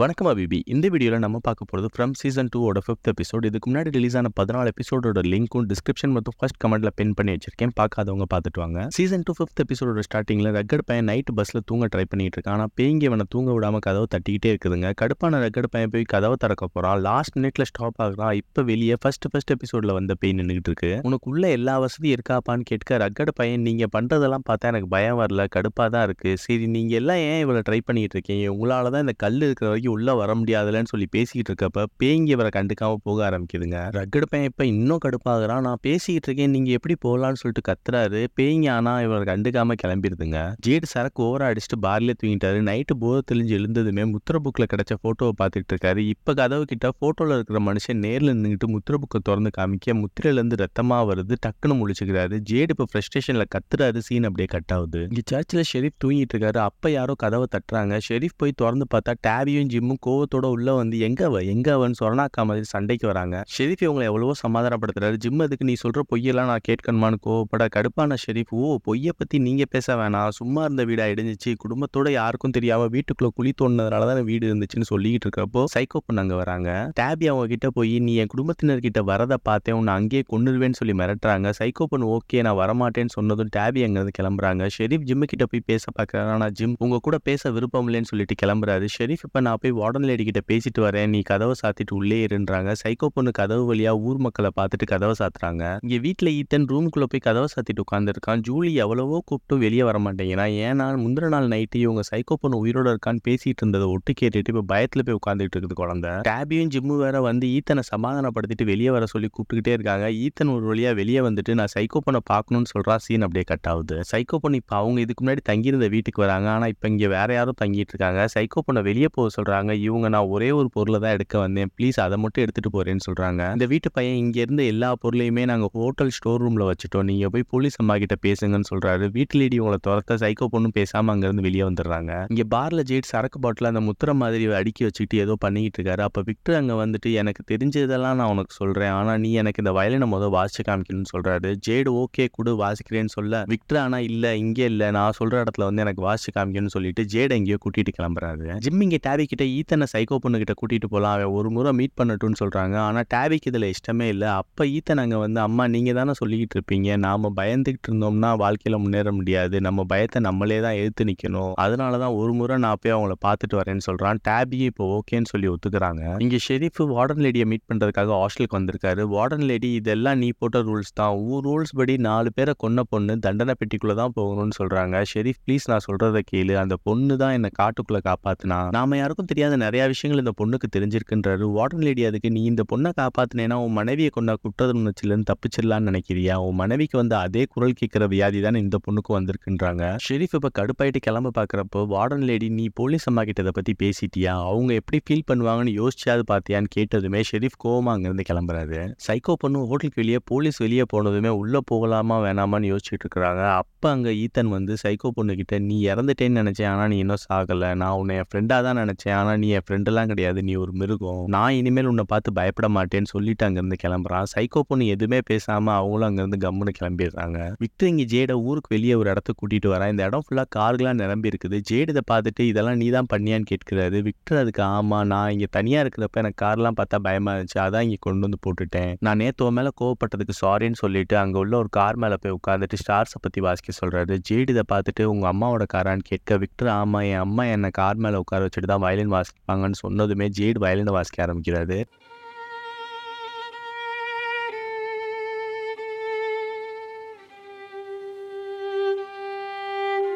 வணக்கம் அபிபி இந்த வீடியோவில் நம்ம பார்க்க போகிறது ஃப்ரம் சீசன் டூ ஓட ஃபிஃப்த் எபிசோட் இதுக்கு முன்னாடி ரிலீஸ் ஆன பதினாலு எபிசோடோட லிங்க்கும் டிஸ்கிரிப்ஷன் மற்றும் ஃபர்ஸ்ட் கமெண்ட்டில் பின் பண்ணி வச்சிருக்கேன் பார்க்காதவங்க பார்த்துட்டு வாங்க சீசன் டூ ஃபிஃப்த் எபிசோடோட ஸ்டார்டிங்கில் ரக்கட் பையன் நைட் பஸ்ஸில் தூங்க ட்ரை பண்ணிட்டு இருக்கான் ஆனால் பேங்கி அவனை தூங்க விடாமல் கதவை தட்டிக்கிட்டே இருக்குதுங்க கடுப்பான ரெக்கட் பையன் போய் கதவை திறக்க போகிறான் லாஸ்ட் மினிட்ல ஸ்டாப் ஆகிறான் இப்போ வெளியே ஃபர்ஸ்ட் ஃபர்ஸ்ட் எபிசோடில் வந்த பெயின் நின்றுட்டு இருக்கு உள்ள எல்லா வசதியும் இருக்காப்பான்னு கேட்க ரெக்கட் பையன் நீங்கள் பண்ணுறதெல்லாம் பார்த்தா எனக்கு பயம் வரல கடுப்பாக தான் இருக்குது சரி நீங்கள் எல்லாம் ஏன் இவ்வளோ ட்ரை பண்ணிகிட்டு இருக்கீங்க உங்களால் தான் இந்த கல் இருக்கிற வரைக்கும் பேய்க்கு உள்ளே வர முடியாதுலன்னு சொல்லி பேசிக்கிட்டு இருக்கப்ப பேங்கி இவரை கண்டுக்காமல் போக ஆரம்பிக்குதுங்க ரக்கடு பையன் இப்போ இன்னும் கடுப்பாகிறான் நான் பேசிக்கிட்டு இருக்கேன் நீங்கள் எப்படி போகலான்னு சொல்லிட்டு கத்துறாரு பேங்கி ஆனால் இவரை கண்டுக்காமல் கிளம்பிடுதுங்க ஜேடு சரக்கு ஓவராக அடிச்சுட்டு பார்லே தூங்கிட்டாரு நைட்டு போத தெளிஞ்சு எழுந்ததுமே முத்திர புக்கில் கிடச்ச ஃபோட்டோவை பார்த்துட்டு இருக்காரு இப்போ கதவு கிட்ட ஃபோட்டோவில் இருக்கிற மனுஷன் நேரில் நின்றுட்டு முத்திர புக்கை திறந்து காமிக்க முத்திரையிலேருந்து ரத்தமாக வருது டக்குன்னு முடிச்சுக்கிறாரு ஜேடு இப்போ ஃப்ரஸ்ட்ரேஷனில் கத்துறாரு சீன் அப்படியே கட் ஆகுது இங்கே சர்ச்சில் ஷெரீஃப் தூங்கிட்டு இருக்காரு அப்போ யாரோ கதவை தட்டுறாங்க ஷெரீஃப் போய் திறந்து பார்த்தா டேவியும் ஜிம்மும் கோவத்தோட உள்ள வந்து எங்க அவ எங்க அவன் சொரணாக்கா மாதிரி சண்டைக்கு வராங்க ஷெரீஃப் இவங்க எவ்வளவோ சமாதானப்படுத்துறாரு ஜிம் அதுக்கு நீ சொல்ற பொய்யெல்லாம் நான் கேட்கணுமான்னு கோவப்பட கடுப்பான ஷெரீஃப் ஓ பொய்யை பத்தி நீங்க பேச வேணாம் சும்மா இருந்த வீடு இடிஞ்சிச்சு குடும்பத்தோட யாருக்கும் தெரியாம வீட்டுக்குள்ள குழி தோணுனதுனாலதான் வீடு இருந்துச்சுன்னு சொல்லிக்கிட்டு இருக்கிறப்போ சைக்கோ பண்ணாங்க வராங்க டேபி அவங்க கிட்ட போய் நீ என் குடும்பத்தினர் கிட்ட வரதை பார்த்தேன் உன்னை அங்கேயே கொண்டுருவேன்னு சொல்லி மிரட்டுறாங்க சைக்கோ பொண்ணு ஓகே நான் வரமாட்டேன்னு சொன்னதும் டேபி அங்கேருந்து கிளம்புறாங்க ஷெரீஃப் ஜிம்மு கிட்ட போய் பேச பார்க்குறாங்க ஆனால் ஜிம் உங்க கூட பேச விருப்பம் இல்லைன்னு சொல்லிட்டு கிளம்புறாரு ஷெரீஃப் இப்போ நான் நான் போய் வார்டன் லேடி கிட்ட பேசிட்டு வரேன் நீ கதவை சாத்திட்டு உள்ளே இருன்றாங்க சைக்கோ பொண்ணு கதவு வழியா ஊர் மக்களை பார்த்துட்டு கதவை சாத்துறாங்க இங்க வீட்டில் ஈத்தன் ரூமுக்குள்ள போய் கதவை சாத்திட்டு உட்காந்துருக்கான் ஜூலி எவ்வளவோ கூப்பிட்டு வெளியே வர மாட்டேங்கிறான் ஏன்னா முந்திர நாள் நைட்டு இவங்க சைக்கோ பொண்ணு உயிரோட இருக்கான்னு பேசிட்டு இருந்ததை ஒட்டு கேட்டுட்டு இப்போ பயத்தில் போய் உட்காந்துட்டு இருக்குது குழந்தை டேபியும் ஜிம்மு வேற வந்து ஈத்தனை சமாதானப்படுத்திட்டு வெளியே வர சொல்லி கூப்பிட்டுக்கிட்டே இருக்காங்க ஈத்தன் ஒரு வழியா வெளியே வந்துட்டு நான் சைக்கோ பொண்ணை பார்க்கணும்னு சொல்றா சீன் அப்படியே கட் ஆகுது சைக்கோ பொண்ணு இப்போ அவங்க இதுக்கு முன்னாடி தங்கியிருந்த வீட்டுக்கு வராங்க ஆனால் இப்போ இங்கே வேற யாரும் தங்கிட்டு இருக்காங்க சைக்கோ பொண்ணை வெளியே போக சொல்ற சொல்கிறாங்க இவங்க நான் ஒரே ஒரு பொருளை தான் எடுக்க வந்தேன் ப்ளீஸ் அதை மட்டும் எடுத்துகிட்டு போகிறேன்னு சொல்கிறாங்க இந்த வீட்டு பையன் இங்கேருந்து எல்லா பொருளையுமே நாங்கள் ஹோட்டல் ஸ்டோர் ரூமில் வச்சுட்டோம் நீங்கள் போய் போலீஸ் அம்மா கிட்ட பேசுங்கன்னு சொல்கிறாரு வீட்டிலேடி உங்களை துரத்த சைக்கோ பொண்ணு பேசாமல் அங்கேருந்து வெளியே வந்துடுறாங்க இங்கே பாரில் ஜெயிட் சரக்கு பாட்டில் அந்த முத்திர மாதிரி அடுக்கி வச்சுக்கிட்டு ஏதோ பண்ணிக்கிட்டு இருக்காரு அப்போ விக்டர் அங்கே வந்துட்டு எனக்கு தெரிஞ்சதெல்லாம் நான் உனக்கு சொல்கிறேன் ஆனால் நீ எனக்கு இந்த வயலினை மொதல் வாசிச்சு காமிக்கணும்னு சொல்கிறாரு ஜேடு ஓகே கொடு வாசிக்கிறேன்னு சொல்ல விக்டர் ஆனால் இல்லை இங்கே இல்லை நான் சொல்கிற இடத்துல வந்து எனக்கு வாசிச்சு காமிக்கணும்னு சொல்லிட்டு ஜேடு எங்கேயோ கூட்டிகிட்டு கிளம்புறாரு ஜிம் இங்கே டேபி கிட்ட ஈத்தனை சைக்கோ பொண்ணுக்கிட்ட கூட்டிகிட்டு போகலாம் அவன் ஒரு முறை மீட் பண்ணட்டும்னு சொல்கிறாங்க ஆனால் டேவிக்கு இதில் இஷ்டமே இல்லை அப்போ ஈத்தன் அங்கே வந்து அம்மா நீங்கள் தானே சொல்லிக்கிட்டு இருப்பீங்க நாம் பயந்துக்கிட்டு இருந்தோம்னா வாழ்க்கையில் முன்னேற முடியாது நம்ம பயத்தை நம்மளே தான் எழுத்து நிற்கணும் அதனால தான் ஒரு முறை நான் போய் அவங்கள பார்த்துட்டு வரேன்னு சொல்கிறான் டேபியை இப்போ ஓகேன்னு சொல்லி ஒத்துக்கிறாங்க இங்கே ஷெரீஃப் வார்டன் லேடியை மீட் பண்ணுறதுக்காக ஹாஸ்டலுக்கு வந்திருக்காரு வார்டன் லேடி இதெல்லாம் நீ போட்ட ரூல்ஸ் தான் ஊர் ரூல்ஸ் படி நாலு பேரை கொன்ன பொண்ணு தண்டனை பெட்டிக்குள்ளே தான் போகணும்னு சொல்கிறாங்க ஷெரீஃப் ப்ளீஸ் நான் சொல்கிறத கேளு அந்த பொண்ணு தான் என்னை காட்டுக்குள்ளே காப்பாற்றினா நாம் யாருக்கும் தெரியாத நிறையா விஷயங்கள் இந்த பொண்ணுக்கு தெரிஞ்சிருக்குன்றாரு வார்டன் லேடி அதுக்கு நீ இந்த பொண்ணை காப்பாத்தினேன்னா உன் மனைவியை கொண்டா குற்றதுணர்ச்சியிலேருந்து தப்பிச்சிடலான்னு நினைக்கிறியா உன் மனைவிக்கு வந்து அதே குரல் கேட்குற வியாதி தான் இந்த பொண்ணுக்கு வந்திருக்குன்றாங்க ஷெரீஃப் இப்போ கடுப்பாயிட்டு கிளம்ப பார்க்குறப்போ வார்டன் லேடி நீ போலீஸ் அம்மா கிட்டதை பற்றி பேசிட்டியா அவங்க எப்படி ஃபீல் பண்ணுவாங்கன்னு யோசிச்சாது பார்த்தியான்னு கேட்டதுமே ஷெரீஃப் கோவமாக அங்கேருந்து கிளம்புறாரு சைக்கோ பொண்ணு ஹோட்டலுக்கு வெளியே போலீஸ் வெளியே போனதுமே உள்ளே போகலாமா வேணாமான்னு யோசிச்சுட்டு இருக்கிறாங்க அப்போ அங்கே ஈத்தன் வந்து சைக்கோ பொண்ணுக்கிட்ட நீ இறந்துட்டேன்னு நினச்சேன் ஆனால் நீ இன்னும் சாகலை நான் உன்னை என் ஃப்ரெண்டாக தான் நினச்சேன் ஆனால் நீ என் ஃப்ரெண்டெல்லாம் கிடையாது நீ ஒரு மிருகம் நான் இனிமேல் உன்னை பார்த்து பயப்பட மாட்டேன்னு சொல்லிட்டு அங்கேருந்து கிளம்புறான் சைக்கோ பொண்ணு எதுவுமே பேசாமல் அவங்களும் அங்கேருந்து கம்முன்னு கிளம்பிடுறாங்க விக்டர் இங்கே ஜேட ஊருக்கு வெளியே ஒரு இடத்த கூட்டிகிட்டு வரான் இந்த இடம் ஃபுல்லாக கார்கெலாம் நிரம்பி இருக்குது ஜேடு இதை பார்த்துட்டு இதெல்லாம் நீ தான் பண்ணியான்னு கேட்கிறாரு விக்டர் அதுக்கு ஆமாம் நான் இங்கே தனியாக இருக்கிறப்ப எனக்கு கார்லாம் பார்த்தா பயமாக இருந்துச்சு அதான் இங்கே கொண்டு வந்து போட்டுட்டேன் நான் நேற்று மேலே கோவப்பட்டதுக்கு சாரின்னு சொல்லிட்டு அங்கே உள்ள ஒரு கார் மேலே போய் உட்காந்துட்டு ஸ்டார்ஸை பற்றி வாசிக்க சொல்கிறாரு ஜேடு இதை பார்த்துட்டு உங்கள் அம்மாவோட காரான்னு கேட்க விக்டர் ஆமாம் என் அம்மா என்னை கார் மேலே உட்கார வச்சுட்டு தான் வயலின் வயலின் வாசிப்பாங்கன்னு சொன்னதுமே ஜெயிட் வயலினை வாசிக்க ஆரம்பிக்கிறாரு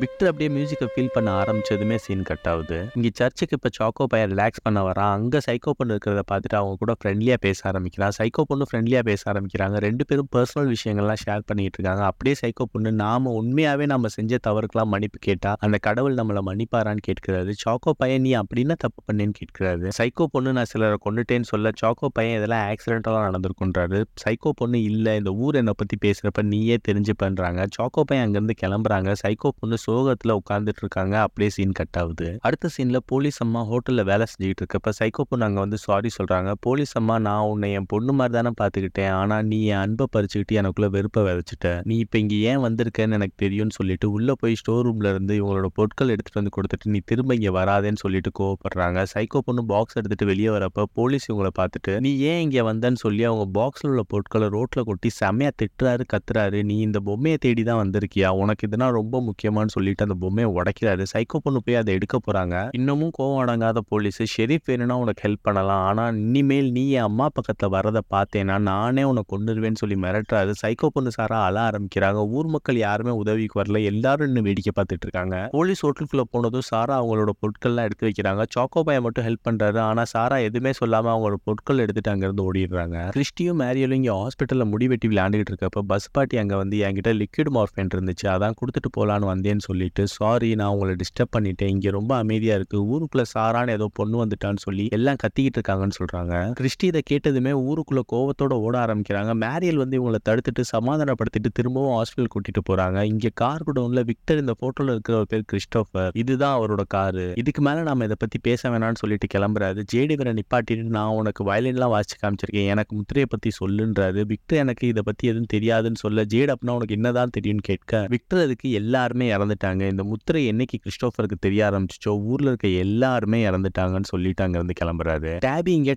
விக்டர் அப்படியே மியூசிக்கை ஃபீல் பண்ண ஆரம்பிச்சதுமே சீன் கட் ஆகுது இங்கே சர்ச்சுக்கு இப்போ சாக்கோ பையன் ரிலாக்ஸ் பண்ண வரான் அங்கே சைக்கோ பொண்ணு இருக்கிறத பார்த்துட்டு அவங்க கூட ஃப்ரெண்ட்லியாக பேச ஆரம்பிக்கிறான் சைக்கோ பொண்ணு ஃப்ரெண்ட்லியாக பேச ஆரம்பிக்கிறாங்க ரெண்டு பேரும் பர்சனல் விஷயங்கள்லாம் ஷேர் பண்ணிட்டு இருக்காங்க அப்படியே சைக்கோ பொண்ணு நாம உண்மையாகவே நம்ம செஞ்ச தவறுக்கெல்லாம் மன்னிப்பு கேட்டால் அந்த கடவுள் நம்மளை மன்னிப்பாரான்னு கேட்கிறாரு சாக்கோ பையன் நீ அப்படின்னா தப்பு பண்ணேன்னு கேட்கிறாரு சைக்கோ பொண்ணு நான் சிலரை கொண்டுட்டேன்னு சொல்ல சாக்கோ பையன் இதெல்லாம் ஆக்சிடென்டெல்லாம் நடந்திருக்குன்றாரு சைக்கோ பொண்ணு இல்லை இந்த ஊர் என்னை பற்றி பேசுகிறப்ப நீயே தெரிஞ்சு பண்ணுறாங்க சாக்கோ பையன் அங்கேருந்து கிளம்புறாங்க சைக்கோ பொண்ணு சோகத்தில் உட்கார்ந்துட்டு இருக்காங்க அப்படியே சீன் கட் ஆகுது அடுத்த சீனில் போலீஸ் அம்மா ஹோட்டலில் வேலை செஞ்சுக்கிட்டு இருக்கப்ப சைக்கோ பொண்ணு அங்கே வந்து சாரி சொல்கிறாங்க போலீஸ் அம்மா நான் உன்னை என் பொண்ணு மாதிரி தானே பார்த்துக்கிட்டேன் ஆனால் நீ என் அன்பை பறிச்சுக்கிட்டு எனக்குள்ளே வெறுப்பை விதைச்சிட்ட நீ இப்போ இங்கே ஏன் வந்திருக்கேன்னு எனக்கு தெரியும்னு சொல்லிட்டு உள்ளே போய் ஸ்டோர் ரூமில் இருந்து இவங்களோட பொருட்கள் எடுத்துகிட்டு வந்து கொடுத்துட்டு நீ திரும்ப இங்கே வராதேன்னு சொல்லிட்டு கோவப்படுறாங்க சைக்கோ பொண்ணு பாக்ஸ் எடுத்துகிட்டு வெளியே வரப்ப போலீஸ் இவங்களை பார்த்துட்டு நீ ஏன் இங்கே வந்தேன்னு சொல்லி அவங்க பாக்ஸில் உள்ள பொருட்களை ரோட்டில் கொட்டி செம்மையாக திட்டுறாரு கத்துறாரு நீ இந்த பொம்மையை தேடி தான் வந்திருக்கியா உனக்கு இதெல்லாம் ரொம்ப முக்கியமானு சொல்லி சொல்லிட்டு அந்த பொம்மையை உடைக்கிறாரு சைக்கோ பொண்ணு போய் அதை எடுக்க போறாங்க இன்னமும் கோவம் அடங்காத போலீஸ் ஷெரீப் வேணும்னா உனக்கு ஹெல்ப் பண்ணலாம் ஆனா இனிமேல் நீ என் அம்மா பக்கத்துல வரதை பார்த்தேன்னா நானே உனக்கு கொண்டுருவேன்னு சொல்லி மிரட்டுறாரு சைக்கோ பொண்ணு சாரா அழ ஆரம்பிக்கிறாங்க ஊர் மக்கள் யாருமே உதவிக்கு வரல எல்லாரும் இன்னும் வேடிக்கை பார்த்துட்டு இருக்காங்க போலீஸ் ஹோட்டலுக்குள்ள போனதும் சாரா அவங்களோட பொருட்கள்லாம் எடுத்து வைக்கிறாங்க சாக்கோ பாயை மட்டும் ஹெல்ப் பண்றாரு ஆனா சாரா எதுவுமே சொல்லாம அவங்களோட பொருட்கள் எடுத்துட்டு அங்கிருந்து ஓடிடுறாங்க கிறிஸ்டியும் மேரியலும் இங்கே ஹாஸ்பிட்டலில் முடி வெட்டி விளையாண்டுகிட்டு இருக்கப்ப பஸ் பாட்டி அங்கே வந்து என்கிட்ட லிக்விட் மார்ஃபென் இருந்துச்சு அதான் கொடுத்துட்டு போலான்னு வந்தேன்னு சொல்லிட்டு சாரி நான் உங்களை டிஸ்டர்ப் பண்ணிட்டேன் இங்கே ரொம்ப அமைதியாக இருக்குது ஊருக்குள்ளே சாரான்னு ஏதோ பொண்ணு வந்துட்டான்னு சொல்லி எல்லாம் கத்திக்கிட்டு இருக்காங்கன்னு சொல்கிறாங்க கிறிஸ்டி இதை கேட்டதுமே ஊருக்குள்ளே கோவத்தோட ஓட ஆரம்பிக்கிறாங்க மேரியல் வந்து இவங்களை தடுத்துட்டு சமாதானப்படுத்திட்டு திரும்பவும் ஹாஸ்பிட்டல் கூட்டிட்டு போகிறாங்க இங்கே கார் குடோன்ல விக்டர் இந்த ஃபோட்டோவில் இருக்கிற ஒரு பேர் கிறிஸ்டோஃபர் இதுதான் அவரோட காரு இதுக்கு மேலே நாம இதை பற்றி பேச வேணாம்னு சொல்லிட்டு கிளம்புறாரு ஜேடிவரை நிப்பாட்டிட்டு நான் உனக்கு வயலின்லாம் வாசிச்சு காமிச்சிருக்கேன் எனக்கு முத்திரையை பற்றி சொல்லுன்றாரு விக்டர் எனக்கு இதை பற்றி எதுவும் தெரியாதுன்னு சொல்ல ஜேட் அப்படின்னா உனக்கு என்னதான் தெரியும்னு கேட்க விக்டர் அதுக்கு எல்லாருமே இறந்து இறந்துட்டாங்க இந்த முத்திரை என்னைக்கு கிறிஸ்டோஃபருக்கு தெரிய ஆரம்பிச்சிச்சோ ஊரில் இருக்க எல்லாருமே இறந்துட்டாங்கன்னு சொல்லிட்டு அங்கேருந்து கிளம்புறாரு டேபி இங்கே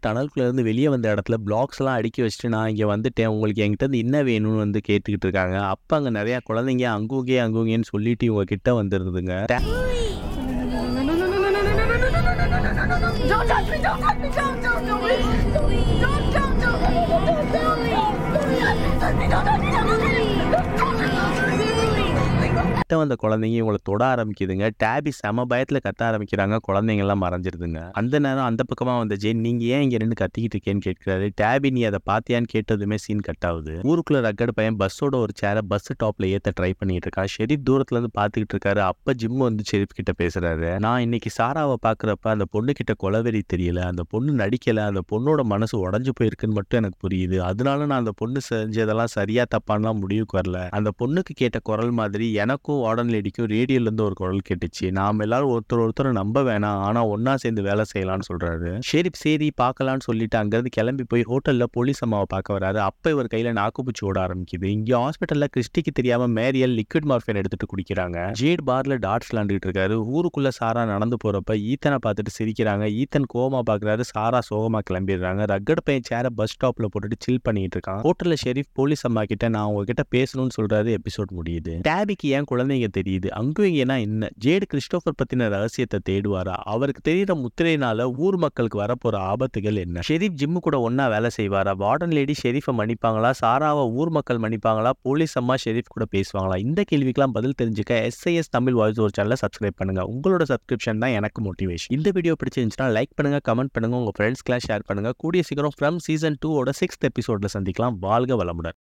இருந்து வெளியே வந்த இடத்துல எல்லாம் அடுக்கி வச்சுட்டு நான் இங்கே வந்துட்டேன் உங்களுக்கு என்கிட்ட வந்து என்ன வேணும்னு வந்து கேட்டுக்கிட்டு இருக்காங்க அப்போ அங்கே நிறையா குழந்தைங்க அங்கோங்கே அங்கூங்கேன்னு சொல்லிட்டு இவங்க கிட்ட வந்துருதுங்க Don't touch me! Don't touch me! Don't, don't, don't, don't, don't, don't. கிட்ட வந்த குழந்தைங்க இவங்களை தொட ஆரம்பிக்குதுங்க டேபி செம பயத்தில் கத்த ஆரம்பிக்கிறாங்க குழந்தைங்கெல்லாம் மறைஞ்சிருதுங்க அந்த நேரம் அந்த பக்கமாக வந்த ஜெயின் நீங்கள் ஏன் இங்கே நின்று கத்திக்கிட்டு இருக்கேன்னு கேட்கிறாரு டேபி நீ அதை பார்த்தியான்னு கேட்டதுமே சீன் கட் ஆகுது ஊருக்குள்ள ரக்கடு பையன் பஸ்ஸோட ஒரு சேரை பஸ் டாப்ல ஏற்ற ட்ரை பண்ணிட்டு இருக்கா ஷெரீப் தூரத்துல இருந்து பார்த்துக்கிட்டு இருக்காரு அப்ப ஜிம் வந்து ஷெரீப் கிட்ட பேசுறாரு நான் இன்னைக்கு சாராவை பார்க்குறப்ப அந்த பொண்ணு கிட்ட கொலவெறி தெரியல அந்த பொண்ணு நடிக்கல அந்த பொண்ணோட மனசு உடஞ்சு போயிருக்குன்னு மட்டும் எனக்கு புரியுது அதனால நான் அந்த பொண்ணு செஞ்சதெல்லாம் சரியா தப்பான்லாம் முடிவுக்கு வரல அந்த பொண்ணுக்கு கேட்ட குரல் மாதிரி எனக்கும் எனக்கும் வார்டன் லேடிக்கும் ரேடியோலேருந்து ஒரு குரல் கேட்டுச்சு நாம் எல்லாரும் ஒருத்தர் ஒருத்தர் நம்ப வேணாம் ஆனால் ஒன்றா சேர்ந்து வேலை செய்யலாம்னு சொல்கிறாரு சரி சரி பார்க்கலான்னு சொல்லிட்டு அங்கேருந்து கிளம்பி போய் ஹோட்டலில் போலீஸ் அம்மாவை பார்க்க வராது அப்போ இவர் கையில் நாக்குப்பூச்சி ஓட ஆரம்பிக்குது இங்கே ஹாஸ்பிட்டலில் கிறிஸ்டிக்கு தெரியாமல் மேரியல் லிக்விட் மார்ஃபின் எடுத்துகிட்டு குடிக்கிறாங்க ஜேட் பாரில் டாட்ஸ் விளாண்டுட்டு இருக்காரு ஊருக்குள்ளே சாரா நடந்து போகிறப்ப ஈத்தனை பார்த்துட்டு சிரிக்கிறாங்க ஈத்தன் கோமா பார்க்குறாரு சாரா சோகமாக கிளம்பிடுறாங்க ரக்கட் பையன் சேரை பஸ் ஸ்டாப்பில் போட்டுட்டு சில் பண்ணிட்டு இருக்கான் ஹோட்டலில் ஷெரீஃப் போலீஸ் அம்மா கிட்ட நான் உங்ககிட்ட பேசணும்னு சொல்கிறாரு எபிசோட் முடியுது டேபிக்கு ஏன் குழந்தை குழந்தைங்க தெரியுது இங்கேனா என்ன ஜேடு கிறிஸ்டோபர் பற்றின ரகசியத்தை தேடுவாரா அவருக்கு தெரிகிற முத்திரையினால ஊர் மக்களுக்கு வரப்போகிற ஆபத்துகள் என்ன ஷெரீப் ஜிம்மு கூட ஒன்றா வேலை செய்வாரா வார்டன் லேடி ஷெரீஃபை மன்னிப்பாங்களா சாராவை ஊர் மக்கள் மன்னிப்பாங்களா போலீஸ் அம்மா ஷெரீஃப் கூட பேசுவாங்களா இந்த கேள்விக்கெல்லாம் பதில் தெரிஞ்சுக்க எஸ்ஐஎஸ் தமிழ் வாய்ஸ் ஒரு சேனலை சப்ஸ்கிரைப் பண்ணுங்கள் உங்களோட சப்ஸ்கிரிப்ஷன் தான் எனக்கு மோட்டிவேஷன் இந்த வீடியோ பிடிச்சிருந்துச்சுன்னா லைக் பண்ணுங்கள் கமெண்ட் பண்ணுங்கள் உங்கள் ஃப்ரெண்ட்ஸ்க்கெலாம் ஷேர் பண்ணுங்கள் கூடிய சீக்கிரம் ஃப்ரம் சீசன் டூவோட சிக்ஸ்த் எபிசோடில் சந்திக்கலாம் வாழ்க வளமுடன்